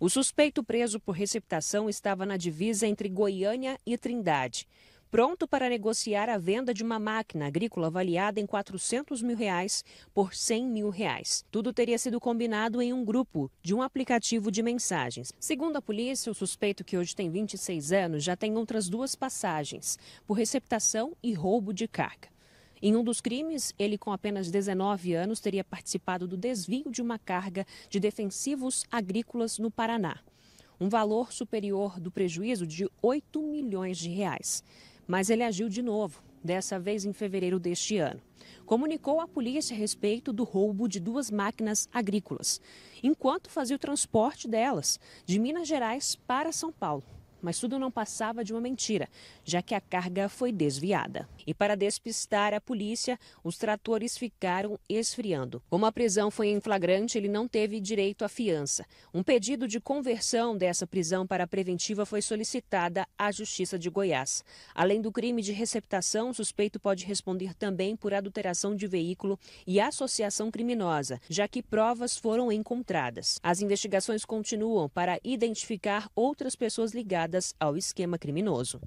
O suspeito preso por receptação estava na divisa entre Goiânia e Trindade, pronto para negociar a venda de uma máquina agrícola avaliada em 400 mil reais por 100 mil reais. Tudo teria sido combinado em um grupo de um aplicativo de mensagens. Segundo a polícia, o suspeito, que hoje tem 26 anos, já tem outras duas passagens, por receptação e roubo de carga. Em um dos crimes, ele, com apenas 19 anos, teria participado do desvio de uma carga de defensivos agrícolas no Paraná. Um valor superior do prejuízo de 8 milhões de reais. Mas ele agiu de novo, dessa vez em fevereiro deste ano. Comunicou à polícia a respeito do roubo de duas máquinas agrícolas, enquanto fazia o transporte delas de Minas Gerais para São Paulo mas tudo não passava de uma mentira, já que a carga foi desviada. E para despistar a polícia, os tratores ficaram esfriando. Como a prisão foi em flagrante, ele não teve direito à fiança. Um pedido de conversão dessa prisão para preventiva foi solicitada à Justiça de Goiás. Além do crime de receptação, o suspeito pode responder também por adulteração de veículo e associação criminosa, já que provas foram encontradas. As investigações continuam para identificar outras pessoas ligadas ligadas ao esquema criminoso.